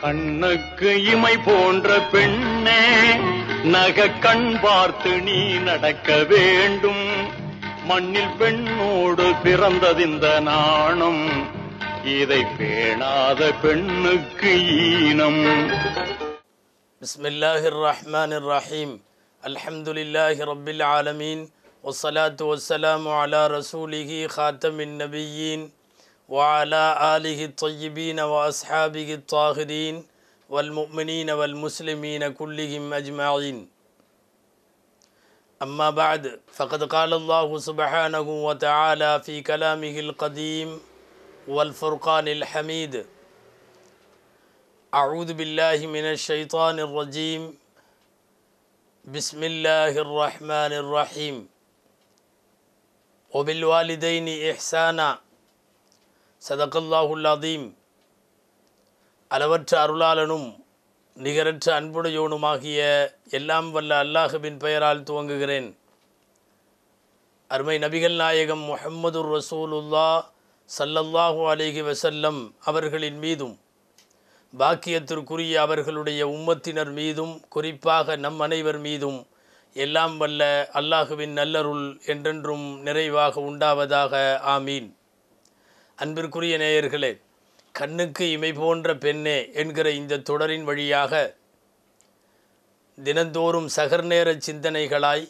கண்ணுக்கு இமை போன்ற பெண்ணே நக கண் பார்த்து நீ நடக்க வேண்டும் மண்ணில் பெண்ணோடு பிறந்ததிந்த நாணம் இதை பேணாத பெண்ணுக்கு ஈனம் بسم الله الرحمن الرحيم الحمد لله رب العالمين والصلاة والسلام على رسوله خاتم النبيين وعلى آله الطيبين وأصحابه الطاهرين والمؤمنين والمسلمين كلهم أجمعين أما بعد فقد قال الله سبحانه وتعالى في كلامه القديم والفرقان الحميد أعوذ بالله من الشيطان الرجيم بسم الله الرحمن الرحيم وبالوالدين إحسانا சதகல்லாஹுல்லாதீம் அளவற்ற அருளாளனும் நிகரற்ற அன்புடையோனுமாகிய எல்லாம் வல்ல அல்லாஹுவின் பெயரால் துவங்குகிறேன் அருமை நபிகள் நாயகம் முஹம்மது ரசூலுல்லா சல்லல்லாஹு அலிஹி வசல்லம் அவர்களின் மீதும் பாக்கியத்திற்குரிய அவர்களுடைய உம்மத்தினர் மீதும் குறிப்பாக நம் அனைவர் மீதும் எல்லாம் வல்ல அல்லாஹுவின் நல்லருள் என்றென்றும் நிறைவாக உண்டாவதாக ஆமீன் அன்பிற்குரிய நேயர்களே கண்ணுக்கு இமை போன்ற பெண்ணே என்கிற இந்த தொடரின் வழியாக தினந்தோறும் சகர்நேர சிந்தனைகளாய்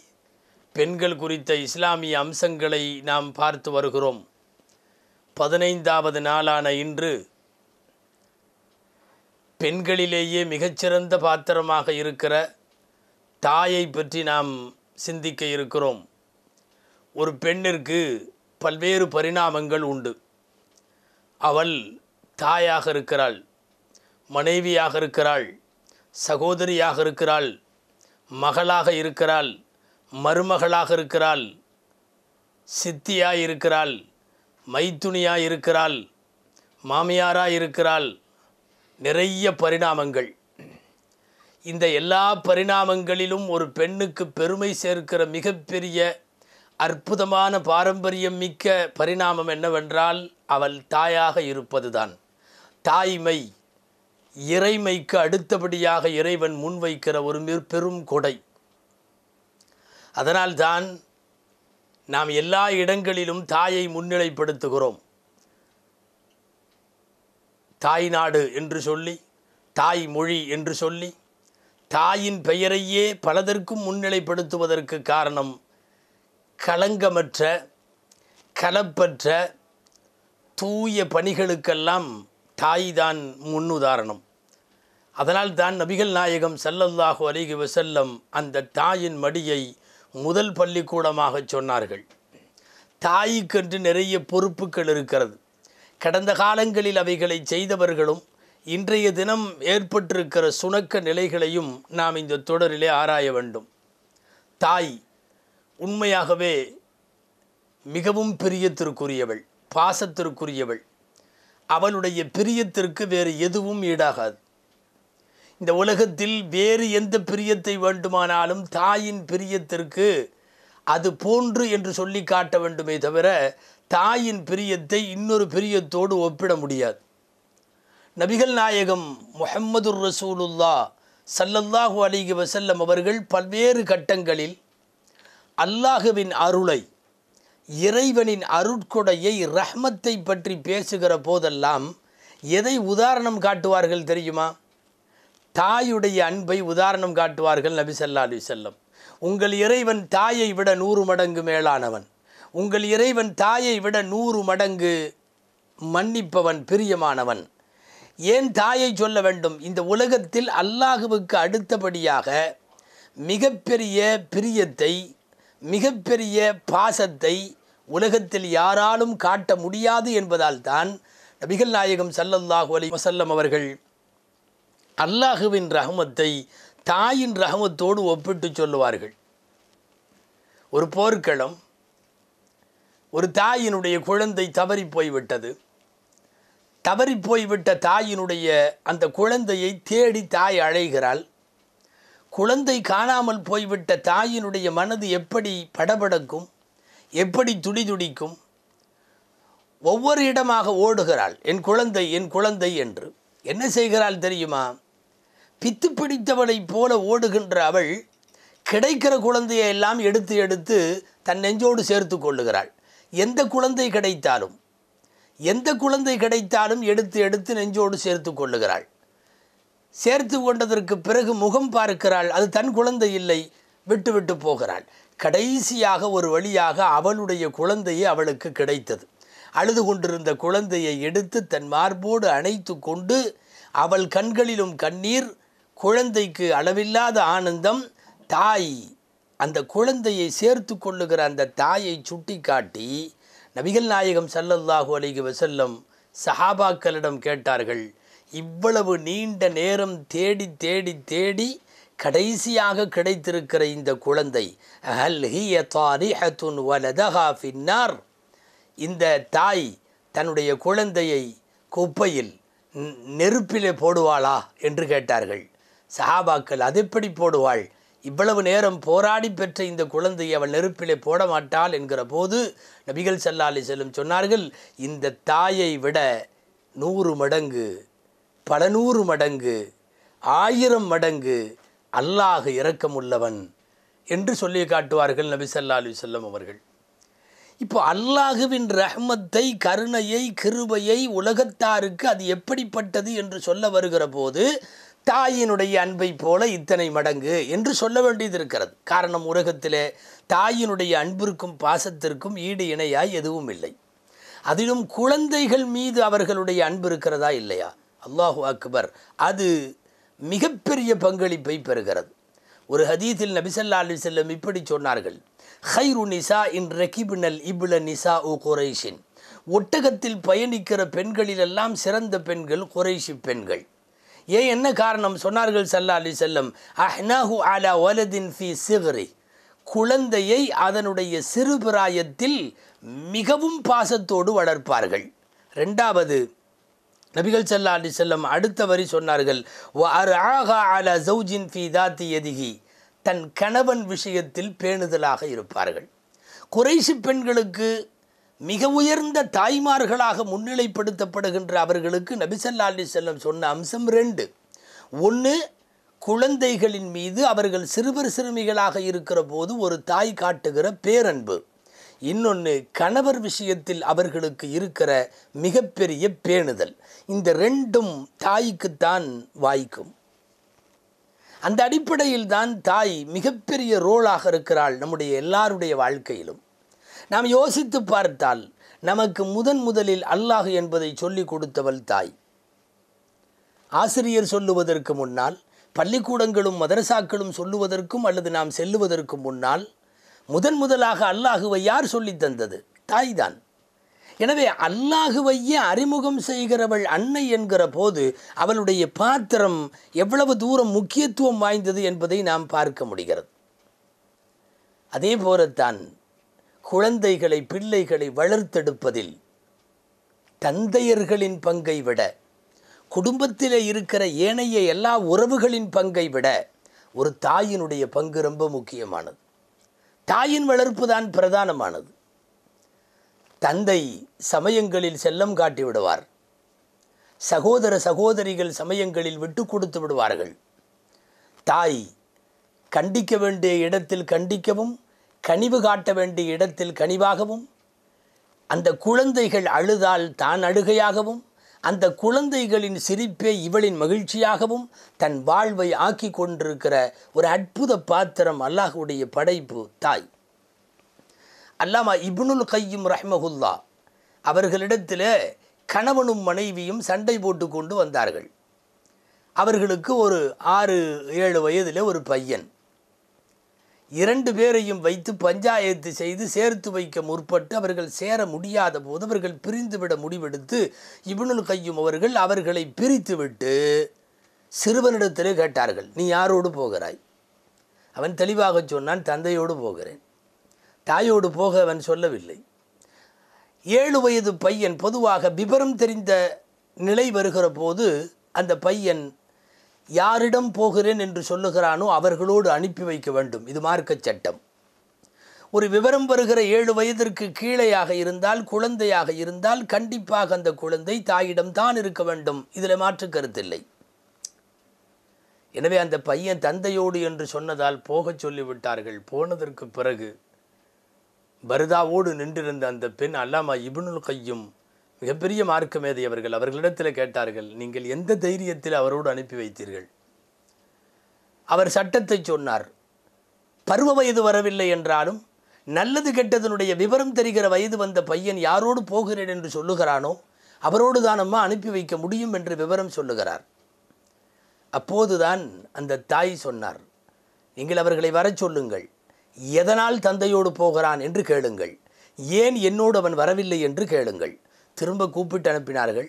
பெண்கள் குறித்த இஸ்லாமிய அம்சங்களை நாம் பார்த்து வருகிறோம் பதினைந்தாவது நாளான இன்று பெண்களிலேயே மிகச்சிறந்த பாத்திரமாக இருக்கிற தாயை பற்றி நாம் சிந்திக்க இருக்கிறோம் ஒரு பெண்ணிற்கு பல்வேறு பரிணாமங்கள் உண்டு அவள் தாயாக இருக்கிறாள் மனைவியாக இருக்கிறாள் சகோதரியாக இருக்கிறாள் மகளாக இருக்கிறாள் மருமகளாக இருக்கிறாள் சித்தியாக இருக்கிறாள் மைத்துணியாக இருக்கிறாள் மாமியாராக இருக்கிறாள் நிறைய பரிணாமங்கள் இந்த எல்லா பரிணாமங்களிலும் ஒரு பெண்ணுக்கு பெருமை சேர்க்கிற மிகப்பெரிய அற்புதமான பாரம்பரியம் மிக்க பரிணாமம் என்னவென்றால் அவள் தாயாக இருப்பதுதான் தாய்மை இறைமைக்கு அடுத்தபடியாக இறைவன் முன்வைக்கிற ஒரு பெரும் கொடை அதனால்தான் நாம் எல்லா இடங்களிலும் தாயை முன்னிலைப்படுத்துகிறோம் தாய் நாடு என்று சொல்லி தாய் மொழி என்று சொல்லி தாயின் பெயரையே பலதற்கும் முன்னிலைப்படுத்துவதற்கு காரணம் களங்கமற்ற கலப்பற்ற தூய பணிகளுக்கெல்லாம் தாய் தான் முன்னுதாரணம் அதனால் தான் நபிகள் நாயகம் சல்லல்லாஹு அருகி வசல்லம் அந்த தாயின் மடியை முதல் பள்ளிக்கூடமாக சொன்னார்கள் தாய்க்கென்று நிறைய பொறுப்புகள் இருக்கிறது கடந்த காலங்களில் அவைகளை செய்தவர்களும் இன்றைய தினம் ஏற்பட்டிருக்கிற சுணக்க நிலைகளையும் நாம் இந்த தொடரிலே ஆராய வேண்டும் தாய் உண்மையாகவே மிகவும் பிரியத்திற்குரியவள் பாசத்திற்குரியவள் அவளுடைய பிரியத்திற்கு வேறு எதுவும் ஈடாகாது இந்த உலகத்தில் வேறு எந்த பிரியத்தை வேண்டுமானாலும் தாயின் பிரியத்திற்கு அது போன்று என்று சொல்லி காட்ட வேண்டுமே தவிர தாயின் பிரியத்தை இன்னொரு பிரியத்தோடு ஒப்பிட முடியாது நபிகள் நாயகம் முஹம்மது ரசூலுல்லா சல்லல்லாஹு அலிகி வசல்லம் அவர்கள் பல்வேறு கட்டங்களில் அல்லாஹுவின் அருளை இறைவனின் அருட்கொடையை ரஹ்மத்தை பற்றி பேசுகிற போதெல்லாம் எதை உதாரணம் காட்டுவார்கள் தெரியுமா தாயுடைய அன்பை உதாரணம் காட்டுவார்கள் நபி சல்லா அலி செல்லம் உங்கள் இறைவன் தாயை விட நூறு மடங்கு மேலானவன் உங்கள் இறைவன் தாயை விட நூறு மடங்கு மன்னிப்பவன் பிரியமானவன் ஏன் தாயை சொல்ல வேண்டும் இந்த உலகத்தில் அல்லாஹுவுக்கு அடுத்தபடியாக மிகப்பெரிய பிரியத்தை மிகப்பெரிய பாசத்தை உலகத்தில் யாராலும் காட்ட முடியாது என்பதால் தான் நபிகள் நாயகம் சல்லல்லாஹு அலி வசல்லம் அவர்கள் அல்லாஹுவின் ரஹமத்தை தாயின் ரஹமத்தோடு ஒப்பிட்டு சொல்லுவார்கள் ஒரு போர்க்களம் ஒரு தாயினுடைய குழந்தை தவறி போய்விட்டது தவறி போய்விட்ட தாயினுடைய அந்த குழந்தையை தேடி தாய் அழைகிறாள் குழந்தை காணாமல் போய்விட்ட தாயினுடைய மனது எப்படி படபடக்கும் எப்படி துடிதுடிக்கும் ஒவ்வொரு இடமாக ஓடுகிறாள் என் குழந்தை என் குழந்தை என்று என்ன செய்கிறாள் தெரியுமா பித்து பிடித்தவளைப் போல ஓடுகின்ற அவள் கிடைக்கிற குழந்தையை எல்லாம் எடுத்து எடுத்து தன் நெஞ்சோடு சேர்த்து கொள்ளுகிறாள் எந்த குழந்தை கிடைத்தாலும் எந்த குழந்தை கிடைத்தாலும் எடுத்து எடுத்து நெஞ்சோடு சேர்த்து கொள்ளுகிறாள் சேர்த்து கொண்டதற்கு பிறகு முகம் பார்க்கிறாள் அது தன் குழந்தை இல்லை விட்டுவிட்டு போகிறாள் கடைசியாக ஒரு வழியாக அவளுடைய குழந்தையே அவளுக்கு கிடைத்தது அழுது கொண்டிருந்த குழந்தையை எடுத்து தன் மார்போடு அணைத்து கொண்டு அவள் கண்களிலும் கண்ணீர் குழந்தைக்கு அளவில்லாத ஆனந்தம் தாய் அந்த குழந்தையை சேர்த்து கொள்ளுகிற அந்த தாயை சுட்டி காட்டி நபிகள் நாயகம் சல்லல்லாஹு அலிகு வசல்லம் சஹாபாக்களிடம் கேட்டார்கள் இவ்வளவு நீண்ட நேரம் தேடி தேடி தேடி கடைசியாக கிடைத்திருக்கிற இந்த குழந்தை ஹல் ஹிய தாரிஹத்துன் வலதஹா ஃபின்னார் இந்த தாய் தன்னுடைய குழந்தையை குப்பையில் நெருப்பிலே போடுவாளா என்று கேட்டார்கள் சஹாபாக்கள் அது எப்படி போடுவாள் இவ்வளவு நேரம் போராடி பெற்ற இந்த குழந்தையை அவள் நெருப்பிலே போட மாட்டாள் என்கிற போது நபிகள் செல்லாலி செல்லும் சொன்னார்கள் இந்த தாயை விட நூறு மடங்கு பல நூறு மடங்கு ஆயிரம் மடங்கு அல்லாஹ் இரக்கமுள்ளவன் என்று சொல்லி காட்டுவார்கள் நபி சல்லா அலி சொல்லம் அவர்கள் இப்போ அல்லாஹுவின் ரஹ்மத்தை கருணையை கிருபையை உலகத்தாருக்கு அது எப்படிப்பட்டது என்று சொல்ல வருகிற போது தாயினுடைய அன்பை போல இத்தனை மடங்கு என்று சொல்ல வேண்டியது இருக்கிறது காரணம் உலகத்திலே தாயினுடைய அன்பிற்கும் பாசத்திற்கும் ஈடு இணையாய் எதுவும் இல்லை அதிலும் குழந்தைகள் மீது அவர்களுடைய அன்பு இருக்கிறதா இல்லையா அல்லாஹு அக்பர் அது மிகப்பெரிய பங்களிப்பை பெறுகிறது ஒரு ஹதீத்தில் நபிசல்லா அலி செல்லம் இப்படி சொன்னார்கள் ஹைரு நிசா இன் ரகிபினல் இபுல நிசா உ குரேஷின் ஒட்டகத்தில் பயணிக்கிற பெண்களிலெல்லாம் சிறந்த பெண்கள் குறைஷி பெண்கள் ஏன் என்ன காரணம் சொன்னார்கள் சல்லா அலி செல்லம் அஹ்னாஹு அலா வலதின் ஃபி சிகரி குழந்தையை அதனுடைய சிறுபிராயத்தில் மிகவும் பாசத்தோடு வளர்ப்பார்கள் ரெண்டாவது நபிகள் சல்லா அலி செல்லம் அடுத்த வரி சொன்னார்கள் தன் கணவன் விஷயத்தில் பேணுதலாக இருப்பார்கள் குறைசி பெண்களுக்கு மிக உயர்ந்த தாய்மார்களாக முன்னிலைப்படுத்தப்படுகின்ற அவர்களுக்கு நபிசல்லா அலி செல்லம் சொன்ன அம்சம் ரெண்டு ஒன்று குழந்தைகளின் மீது அவர்கள் சிறுவர் சிறுமிகளாக இருக்கிற போது ஒரு தாய் காட்டுகிற பேரன்பு இன்னொன்று கணவர் விஷயத்தில் அவர்களுக்கு இருக்கிற மிகப்பெரிய பேணுதல் இந்த ரெண்டும் தாய்க்குத்தான் வாய்க்கும் அந்த அடிப்படையில் தான் தாய் மிகப்பெரிய ரோலாக இருக்கிறாள் நம்முடைய எல்லாருடைய வாழ்க்கையிலும் நாம் யோசித்து பார்த்தால் நமக்கு முதன் முதலில் அல்லாஹ் என்பதை சொல்லிக் கொடுத்தவள் தாய் ஆசிரியர் சொல்லுவதற்கு முன்னால் பள்ளிக்கூடங்களும் மதரசாக்களும் சொல்லுவதற்கும் அல்லது நாம் செல்லுவதற்கு முன்னால் முதன் முதலாக அல்லாஹுவை யார் சொல்லி தந்தது தாய்தான் எனவே அல்லாஹுவையே அறிமுகம் செய்கிறவள் அன்னை என்கிற போது அவளுடைய பாத்திரம் எவ்வளவு தூரம் முக்கியத்துவம் வாய்ந்தது என்பதை நாம் பார்க்க முடிகிறது அதே போலத்தான் குழந்தைகளை பிள்ளைகளை வளர்த்தெடுப்பதில் தந்தையர்களின் பங்கை விட குடும்பத்தில் இருக்கிற ஏனைய எல்லா உறவுகளின் பங்கை விட ஒரு தாயினுடைய பங்கு ரொம்ப முக்கியமானது தாயின் வளர்ப்பு தான் பிரதானமானது தந்தை சமயங்களில் செல்லம் காட்டி விடுவார் சகோதர சகோதரிகள் சமயங்களில் விட்டு கொடுத்து விடுவார்கள் தாய் கண்டிக்க வேண்டிய இடத்தில் கண்டிக்கவும் கனிவு காட்ட வேண்டிய இடத்தில் கனிவாகவும் அந்த குழந்தைகள் அழுதால் தான் அழுகையாகவும் அந்த குழந்தைகளின் சிரிப்பே இவளின் மகிழ்ச்சியாகவும் தன் வாழ்வை ஆக்கி கொண்டிருக்கிற ஒரு அற்புத பாத்திரம் அல்லாஹுடைய படைப்பு தாய் அல்லாமா இப்னுல் கையும் ரஹ்மகுல்லா அவர்களிடத்தில் கணவனும் மனைவியும் சண்டை போட்டு கொண்டு வந்தார்கள் அவர்களுக்கு ஒரு ஆறு ஏழு வயதில் ஒரு பையன் இரண்டு பேரையும் வைத்து பஞ்சாயத்து செய்து சேர்த்து வைக்க முற்பட்டு அவர்கள் சேர முடியாத போது அவர்கள் பிரிந்துவிட முடிவெடுத்து இபுனுல் கையும் அவர்கள் அவர்களை பிரித்துவிட்டு சிறுவனிடத்திலே கேட்டார்கள் நீ யாரோடு போகிறாய் அவன் தெளிவாக சொன்னான் தந்தையோடு போகிறேன் தாயோடு போக அவன் சொல்லவில்லை ஏழு வயது பையன் பொதுவாக விபரம் தெரிந்த நிலை வருகிற போது அந்த பையன் யாரிடம் போகிறேன் என்று சொல்லுகிறானோ அவர்களோடு அனுப்பி வைக்க வேண்டும் இது மார்க்க சட்டம் ஒரு விவரம் வருகிற ஏழு வயதிற்கு கீழேயாக இருந்தால் குழந்தையாக இருந்தால் கண்டிப்பாக அந்த குழந்தை தாயிடம் தான் இருக்க வேண்டும் இதில் மாற்று கருத்தில்லை எனவே அந்த பையன் தந்தையோடு என்று சொன்னதால் போகச் சொல்லிவிட்டார்கள் போனதற்கு பிறகு பரதாவோடு நின்றிருந்த அந்த பெண் அல்லாமா இபுனுல் கையும் மிகப்பெரிய அவர்கள் அவர்களிடத்தில் கேட்டார்கள் நீங்கள் எந்த தைரியத்தில் அவரோடு அனுப்பி வைத்தீர்கள் அவர் சட்டத்தை சொன்னார் பருவ வயது வரவில்லை என்றாலும் நல்லது கெட்டதனுடைய விவரம் தெரிகிற வயது வந்த பையன் யாரோடு போகிறேன் என்று சொல்லுகிறானோ அவரோடு தான் அம்மா அனுப்பி வைக்க முடியும் என்று விவரம் சொல்லுகிறார் அப்போதுதான் அந்த தாய் சொன்னார் நீங்கள் அவர்களை வரச் சொல்லுங்கள் எதனால் தந்தையோடு போகிறான் என்று கேளுங்கள் ஏன் என்னோடு அவன் வரவில்லை என்று கேளுங்கள் திரும்ப கூப்பிட்டு அனுப்பினார்கள்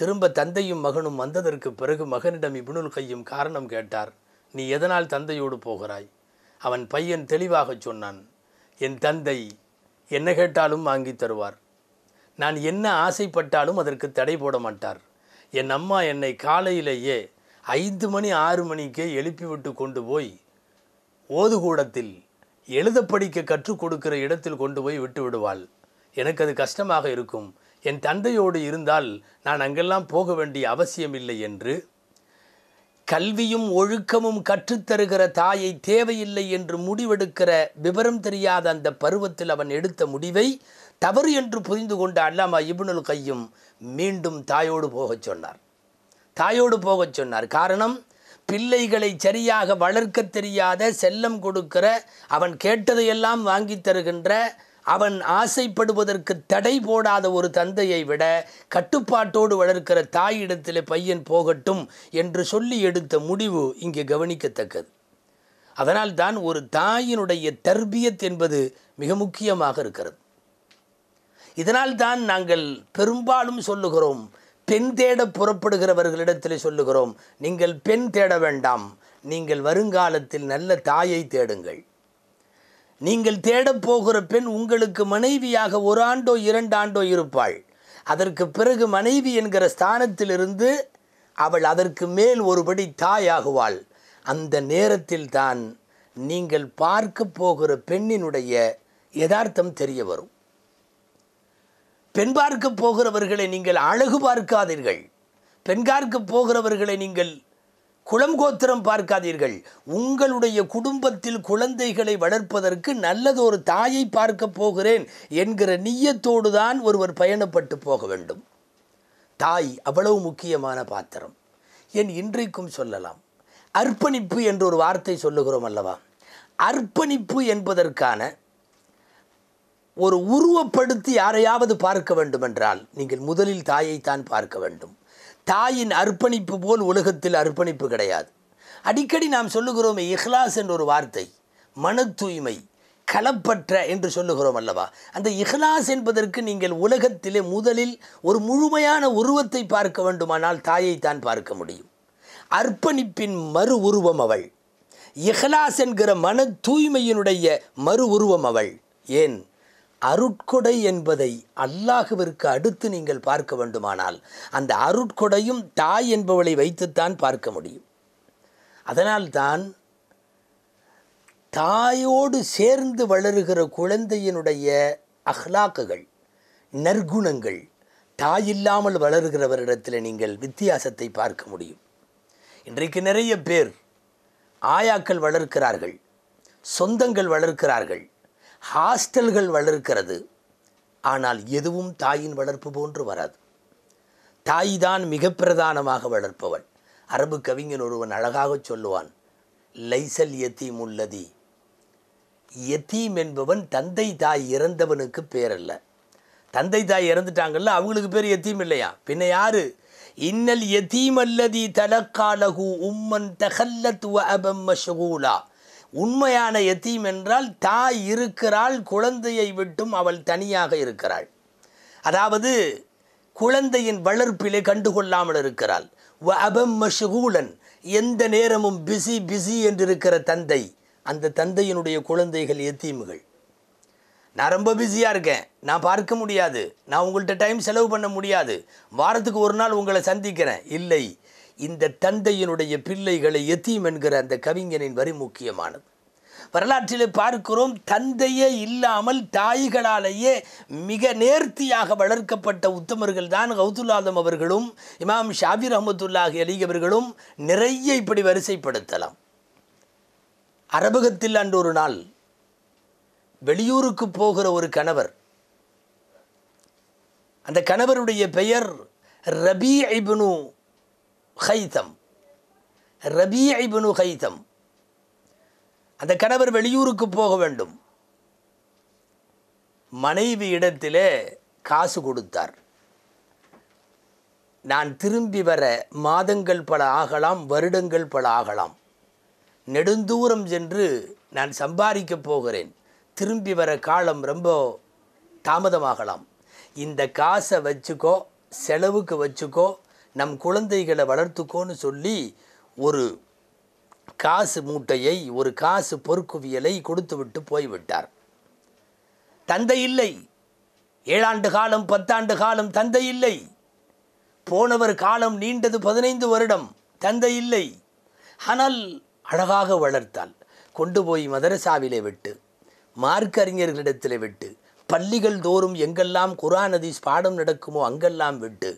திரும்ப தந்தையும் மகனும் வந்ததற்கு பிறகு மகனிடம் இபுனுல் கையும் காரணம் கேட்டார் நீ எதனால் தந்தையோடு போகிறாய் அவன் பையன் தெளிவாகச் சொன்னான் என் தந்தை என்ன கேட்டாலும் வாங்கி தருவார் நான் என்ன ஆசைப்பட்டாலும் அதற்கு தடை போட மாட்டார் என் அம்மா என்னை காலையிலேயே ஐந்து மணி ஆறு மணிக்கே எழுப்பிவிட்டு கொண்டு போய் ஓதுகூடத்தில் எழுத படிக்க கற்றுக் கொடுக்கிற இடத்தில் கொண்டு போய் விட்டு விடுவாள் எனக்கு அது கஷ்டமாக இருக்கும் என் தந்தையோடு இருந்தால் நான் அங்கெல்லாம் போக வேண்டிய அவசியமில்லை என்று கல்வியும் ஒழுக்கமும் கற்றுத்தருகிற தாயை தேவையில்லை என்று முடிவெடுக்கிற விவரம் தெரியாத அந்த பருவத்தில் அவன் எடுத்த முடிவை தவறு என்று புரிந்து கொண்ட அல்லாமா இபுனுல் கையும் மீண்டும் தாயோடு போகச் சொன்னார் தாயோடு போகச் சொன்னார் காரணம் பிள்ளைகளை சரியாக வளர்க்க தெரியாத செல்லம் கொடுக்கிற அவன் கேட்டதையெல்லாம் வாங்கி தருகின்ற அவன் ஆசைப்படுவதற்கு தடை போடாத ஒரு தந்தையை விட கட்டுப்பாட்டோடு வளர்க்கிற தாயிடத்தில் பையன் போகட்டும் என்று சொல்லி எடுத்த முடிவு இங்கே கவனிக்கத்தக்கது அதனால்தான் ஒரு தாயினுடைய தர்பியத் என்பது மிக முக்கியமாக இருக்கிறது இதனால்தான் நாங்கள் பெரும்பாலும் சொல்லுகிறோம் பெண் தேட புறப்படுகிறவர்களிடத்தில் சொல்லுகிறோம் நீங்கள் பெண் தேட வேண்டாம் நீங்கள் வருங்காலத்தில் நல்ல தாயை தேடுங்கள் நீங்கள் தேடப்போகிற பெண் உங்களுக்கு மனைவியாக ஒரு ஆண்டோ இரண்டு ஆண்டோ இருப்பாள் அதற்கு பிறகு மனைவி என்கிற ஸ்தானத்திலிருந்து அவள் அதற்கு மேல் ஒருபடி தாயாகுவாள் அந்த நேரத்தில் தான் நீங்கள் பார்க்க போகிற பெண்ணினுடைய யதார்த்தம் தெரிய வரும் பெண் பார்க்க போகிறவர்களை நீங்கள் அழகு பார்க்காதீர்கள் பெண்கார்க்க போகிறவர்களை நீங்கள் குளம் கோத்திரம் பார்க்காதீர்கள் உங்களுடைய குடும்பத்தில் குழந்தைகளை வளர்ப்பதற்கு நல்லதொரு தாயை பார்க்க போகிறேன் என்கிற நீயத்தோடு தான் ஒருவர் பயணப்பட்டு போக வேண்டும் தாய் அவ்வளவு முக்கியமான பாத்திரம் என் இன்றைக்கும் சொல்லலாம் அர்ப்பணிப்பு என்ற ஒரு வார்த்தை சொல்லுகிறோம் அல்லவா அர்ப்பணிப்பு என்பதற்கான ஒரு உருவப்படுத்தி யாரையாவது பார்க்க வேண்டுமென்றால் நீங்கள் முதலில் தாயைத்தான் பார்க்க வேண்டும் தாயின் அர்ப்பணிப்பு போல் உலகத்தில் அர்ப்பணிப்பு கிடையாது அடிக்கடி நாம் சொல்லுகிறோமே இஹ்லாஸ் என்ற ஒரு வார்த்தை மன தூய்மை களப்பற்ற என்று சொல்லுகிறோம் அல்லவா அந்த இஹ்லாஸ் என்பதற்கு நீங்கள் உலகத்திலே முதலில் ஒரு முழுமையான உருவத்தை பார்க்க வேண்டுமானால் தாயை தான் பார்க்க முடியும் அர்ப்பணிப்பின் மறு உருவம் அவள் இஹ்லாஸ் என்கிற மன தூய்மையினுடைய மறு உருவம் அவள் ஏன் அருட்கொடை என்பதை அல்லாஹுவிற்கு அடுத்து நீங்கள் பார்க்க வேண்டுமானால் அந்த அருட்கொடையும் தாய் என்பவளை வைத்துத்தான் பார்க்க முடியும் அதனால்தான் தாயோடு சேர்ந்து வளருகிற குழந்தையினுடைய அஹ்லாக்குகள் நற்குணங்கள் தாயில்லாமல் வளர்கிறவரிடத்தில் நீங்கள் வித்தியாசத்தை பார்க்க முடியும் இன்றைக்கு நிறைய பேர் ஆயாக்கள் வளர்க்கிறார்கள் சொந்தங்கள் வளர்க்கிறார்கள் ஹாஸ்டல்கள் வளர்க்கிறது ஆனால் எதுவும் தாயின் வளர்ப்பு போன்று வராது தாய் தான் மிக பிரதானமாக வளர்ப்பவள் அரபு கவிஞன் ஒருவன் அழகாக சொல்லுவான் லைசல் எத்தீம் உள்ளதி எத்தீம் என்பவன் தந்தை தாய் இறந்தவனுக்கு பேர் அல்ல தந்தை தாய் இறந்துட்டாங்கல்ல அவங்களுக்கு பேர் எத்தீம் இல்லையா பின்ன யாரு இன்னல் எத்தீம் அல்லதி தலக்காலகு உம்மன் தகல்லத்துவ அபம் மஷகூலா உண்மையான எத்தீம் என்றால் தாய் இருக்கிறாள் குழந்தையை விட்டும் அவள் தனியாக இருக்கிறாள் அதாவது குழந்தையின் வளர்ப்பிலே கண்டுகொள்ளாமல் இருக்கிறாள் வ அபம் மஷூலன் எந்த நேரமும் பிஸி பிஸி என்றிருக்கிற தந்தை அந்த தந்தையினுடைய குழந்தைகள் எத்தீமுகள் நான் ரொம்ப பிஸியாக இருக்கேன் நான் பார்க்க முடியாது நான் உங்கள்கிட்ட டைம் செலவு பண்ண முடியாது வாரத்துக்கு ஒரு நாள் உங்களை சந்திக்கிறேன் இல்லை இந்த தந்தையினுடைய பிள்ளைகளை எத்தீம் என்கிற அந்த கவிஞனின் வரி முக்கியமானது வரலாற்றிலே பார்க்கிறோம் தந்தையே இல்லாமல் தாய்களாலேயே மிக நேர்த்தியாக வளர்க்கப்பட்ட உத்தமர்கள் தான் கௌதுல்லாதம் அவர்களும் இமாம் ஷாபிர் அஹமதுல்லாஹி அலி அவர்களும் நிறைய இப்படி வரிசைப்படுத்தலாம் அரபகத்தில் அன்று ஒரு நாள் வெளியூருக்கு போகிற ஒரு கணவர் அந்த கணவருடைய பெயர் ரபி ஐபனு ஹைத்தம் ரபீ இபனு ஹைத்தம் அந்த கணவர் வெளியூருக்கு போக வேண்டும் மனைவி இடத்திலே காசு கொடுத்தார் நான் திரும்பி வர மாதங்கள் பல ஆகலாம் வருடங்கள் பல ஆகலாம் நெடுந்தூரம் சென்று நான் சம்பாதிக்கப் போகிறேன் திரும்பி வர காலம் ரொம்ப தாமதமாகலாம் இந்த காசை வச்சுக்கோ செலவுக்கு வச்சுக்கோ நம் குழந்தைகளை வளர்த்துக்கோன்னு சொல்லி ஒரு காசு மூட்டையை ஒரு காசு பொறுக்குவியலை கொடுத்துவிட்டு போய்விட்டார் தந்தை இல்லை ஏழாண்டு காலம் பத்தாண்டு காலம் தந்தை இல்லை போனவர் காலம் நீண்டது பதினைந்து வருடம் தந்தை இல்லை ஆனால் அழகாக வளர்த்தாள் கொண்டு போய் மதரசாவிலே விட்டு மார்க் அறிஞர்களிடத்தில் விட்டு பள்ளிகள் தோறும் எங்கெல்லாம் குரான் அதிஸ் பாடம் நடக்குமோ அங்கெல்லாம் விட்டு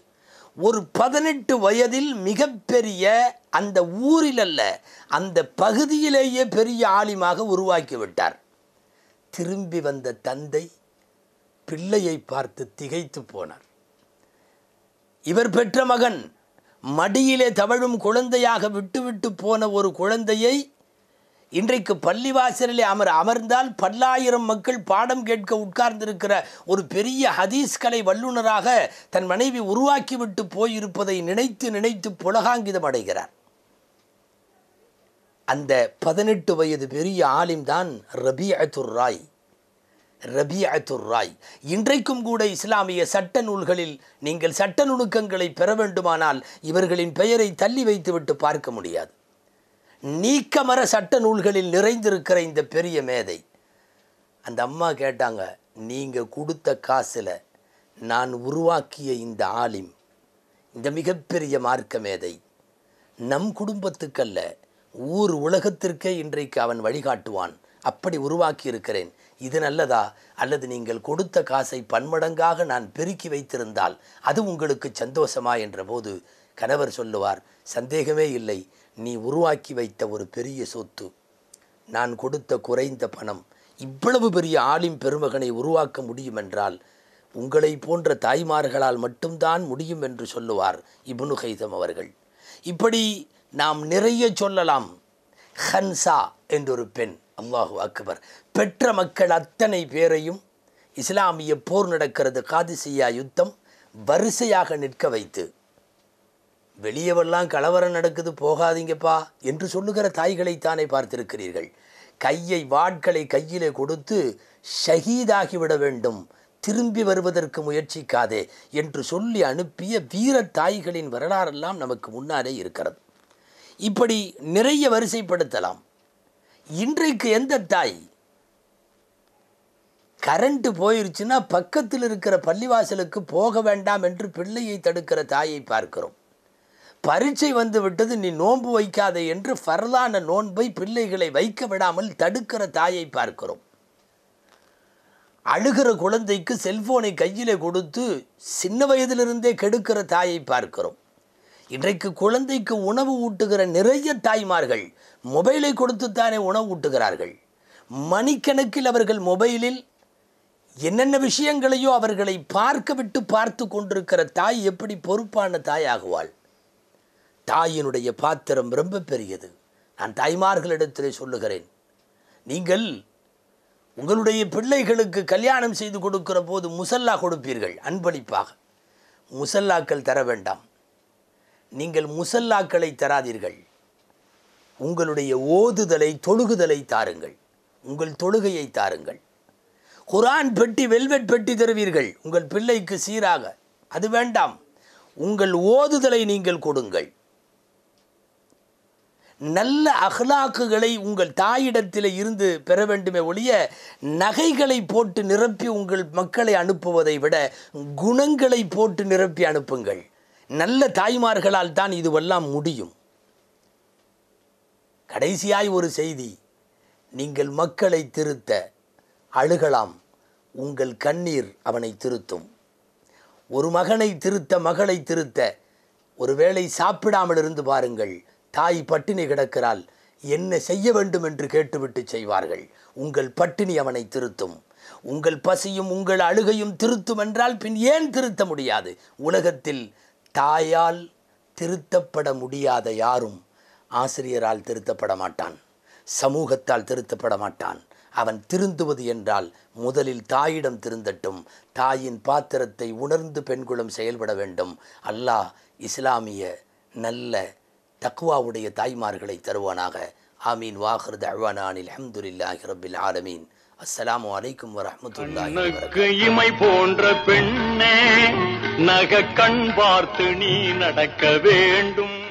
ஒரு பதினெட்டு வயதில் மிகப்பெரிய அந்த ஊரில் அல்ல அந்த பகுதியிலேயே பெரிய ஆலிமாக உருவாக்கிவிட்டார் திரும்பி வந்த தந்தை பிள்ளையை பார்த்து திகைத்து போனார் இவர் பெற்ற மகன் மடியிலே தவழும் குழந்தையாக விட்டுவிட்டு போன ஒரு குழந்தையை இன்றைக்கு பள்ளிவாசலில் அமர் அமர்ந்தால் பல்லாயிரம் மக்கள் பாடம் கேட்க உட்கார்ந்திருக்கிற ஒரு பெரிய ஹதீஸ் கலை வல்லுநராக தன் மனைவி உருவாக்கிவிட்டு போயிருப்பதை நினைத்து நினைத்து புலகாங்கிதம் அடைகிறார் அந்த பதினெட்டு வயது பெரிய ஆலிம்தான் ரபி அத்துர் ராய் ரபி அத்துர் ராய் இன்றைக்கும் கூட இஸ்லாமிய சட்ட நூல்களில் நீங்கள் சட்ட நுணுக்கங்களை பெற வேண்டுமானால் இவர்களின் பெயரை தள்ளி வைத்துவிட்டு பார்க்க முடியாது நீக்கமர சட்ட நூல்களில் நிறைந்திருக்கிற இந்த பெரிய மேதை அந்த அம்மா கேட்டாங்க நீங்கள் கொடுத்த காசில் நான் உருவாக்கிய இந்த ஆலிம் இந்த மிகப்பெரிய மார்க்க மேதை நம் குடும்பத்துக்கல்ல ஊர் உலகத்திற்கே இன்றைக்கு அவன் வழிகாட்டுவான் அப்படி உருவாக்கி இருக்கிறேன் இது நல்லதா அல்லது நீங்கள் கொடுத்த காசை பன்மடங்காக நான் பெருக்கி வைத்திருந்தால் அது உங்களுக்கு சந்தோஷமா என்றபோது கணவர் சொல்லுவார் சந்தேகமே இல்லை நீ உருவாக்கி வைத்த ஒரு பெரிய சொத்து நான் கொடுத்த குறைந்த பணம் இவ்வளவு பெரிய ஆளின் பெருமகனை உருவாக்க முடியும் என்றால் உங்களை போன்ற தாய்மார்களால் மட்டும்தான் முடியும் என்று சொல்லுவார் இபுனு ஹைதம் அவர்கள் இப்படி நாம் நிறைய சொல்லலாம் ஹன்சா என்றொரு பெண் அல்லாஹு அக்பர் பெற்ற மக்கள் அத்தனை பேரையும் இஸ்லாமிய போர் நடக்கிறது காதிசியா யுத்தம் வரிசையாக நிற்க வைத்து வெளியவெல்லாம் கலவரம் நடக்குது போகாதீங்கப்பா என்று சொல்லுகிற தாய்களைத்தானே பார்த்திருக்கிறீர்கள் கையை வாட்களை கையிலே கொடுத்து ஷஹீதாகிவிட வேண்டும் திரும்பி வருவதற்கு முயற்சிக்காதே என்று சொல்லி அனுப்பிய வீர தாய்களின் வரலாறெல்லாம் நமக்கு முன்னாலே இருக்கிறது இப்படி நிறைய வரிசைப்படுத்தலாம் இன்றைக்கு எந்த தாய் கரண்ட்டு போயிருச்சுன்னா பக்கத்தில் இருக்கிற பள்ளிவாசலுக்கு போக வேண்டாம் என்று பிள்ளையை தடுக்கிற தாயை பார்க்கிறோம் பரீட்சை வந்து விட்டது நீ நோன்பு வைக்காதே என்று ஃபர்லான நோன்பை பிள்ளைகளை வைக்க விடாமல் தடுக்கிற தாயை பார்க்கிறோம் அழுகிற குழந்தைக்கு செல்போனை கையில் கொடுத்து சின்ன வயதிலிருந்தே கெடுக்கிற தாயை பார்க்கிறோம் இன்றைக்கு குழந்தைக்கு உணவு ஊட்டுகிற நிறைய தாய்மார்கள் மொபைலை கொடுத்துத்தானே உணவு ஊட்டுகிறார்கள் மணிக்கணக்கில் அவர்கள் மொபைலில் என்னென்ன விஷயங்களையோ அவர்களை பார்க்க விட்டு பார்த்து கொண்டிருக்கிற தாய் எப்படி பொறுப்பான தாய் ஆகுவாள் தாயினுடைய பாத்திரம் ரொம்ப பெரியது நான் தாய்மார்களிடத்தில் சொல்லுகிறேன் நீங்கள் உங்களுடைய பிள்ளைகளுக்கு கல்யாணம் செய்து கொடுக்கிற போது முசல்லா கொடுப்பீர்கள் அன்பளிப்பாக முசல்லாக்கள் தர வேண்டாம் நீங்கள் முசல்லாக்களை தராதீர்கள் உங்களுடைய ஓதுதலை தொழுகுதலை தாருங்கள் உங்கள் தொழுகையை தாருங்கள் குரான் பெட்டி வெல்வெட் பெட்டி தருவீர்கள் உங்கள் பிள்ளைக்கு சீராக அது வேண்டாம் உங்கள் ஓதுதலை நீங்கள் கொடுங்கள் நல்ல அகலாக்குகளை உங்கள் தாயிடத்தில் இருந்து பெற வேண்டுமே ஒழிய நகைகளை போட்டு நிரப்பி உங்கள் மக்களை அனுப்புவதை விட குணங்களை போட்டு நிரப்பி அனுப்புங்கள் நல்ல தாய்மார்களால் தான் இதுவெல்லாம் முடியும் கடைசியாய் ஒரு செய்தி நீங்கள் மக்களை திருத்த அழுகலாம் உங்கள் கண்ணீர் அவனை திருத்தும் ஒரு மகனை திருத்த மகளை திருத்த ஒருவேளை சாப்பிடாமல் இருந்து பாருங்கள் தாய் பட்டினி கிடக்கிறாள் என்ன செய்ய வேண்டும் என்று கேட்டுவிட்டு செய்வார்கள் உங்கள் பட்டினி அவனை திருத்தும் உங்கள் பசியும் உங்கள் அழுகையும் திருத்தும் என்றால் பின் ஏன் திருத்த முடியாது உலகத்தில் தாயால் திருத்தப்பட முடியாத யாரும் ஆசிரியரால் திருத்தப்பட மாட்டான் சமூகத்தால் திருத்தப்பட மாட்டான் அவன் திருந்துவது என்றால் முதலில் தாயிடம் திருந்தட்டும் தாயின் பாத்திரத்தை உணர்ந்து பெண்குளம் செயல்பட வேண்டும் அல்லாஹ் இஸ்லாமிய நல்ல தக்குவாவுடைய தாய்மார்களை தருவானாக ஆமீன் வாஹர் தழ்வானில் அஹமதுல்லாஹி ரபில் ஆலமீன் அஸ்லாம் வலைக்கும் இமை போன்ற பெண்ணே நக கண் பார்த்து நீ நடக்க வேண்டும்